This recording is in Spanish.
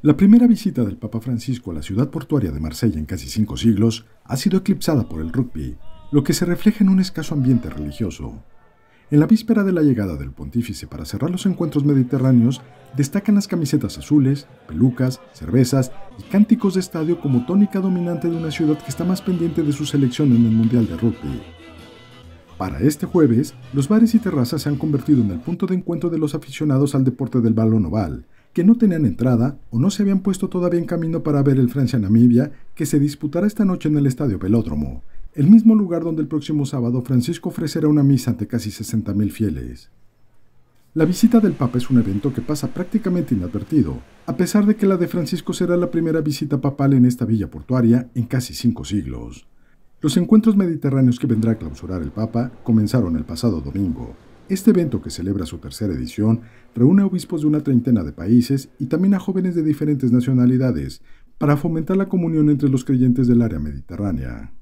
La primera visita del Papa Francisco a la ciudad portuaria de Marsella en casi cinco siglos ha sido eclipsada por el rugby, lo que se refleja en un escaso ambiente religioso. En la víspera de la llegada del pontífice para cerrar los encuentros mediterráneos, destacan las camisetas azules, pelucas, cervezas y cánticos de estadio como tónica dominante de una ciudad que está más pendiente de su selección en el Mundial de Rugby. Para este jueves, los bares y terrazas se han convertido en el punto de encuentro de los aficionados al deporte del balón oval, que no tenían entrada o no se habían puesto todavía en camino para ver el Francia-Namibia que se disputará esta noche en el Estadio Pelódromo, el mismo lugar donde el próximo sábado Francisco ofrecerá una misa ante casi 60.000 fieles. La visita del Papa es un evento que pasa prácticamente inadvertido, a pesar de que la de Francisco será la primera visita papal en esta villa portuaria en casi cinco siglos. Los encuentros mediterráneos que vendrá a clausurar el Papa comenzaron el pasado domingo, este evento, que celebra su tercera edición, reúne a obispos de una treintena de países y también a jóvenes de diferentes nacionalidades para fomentar la comunión entre los creyentes del área mediterránea.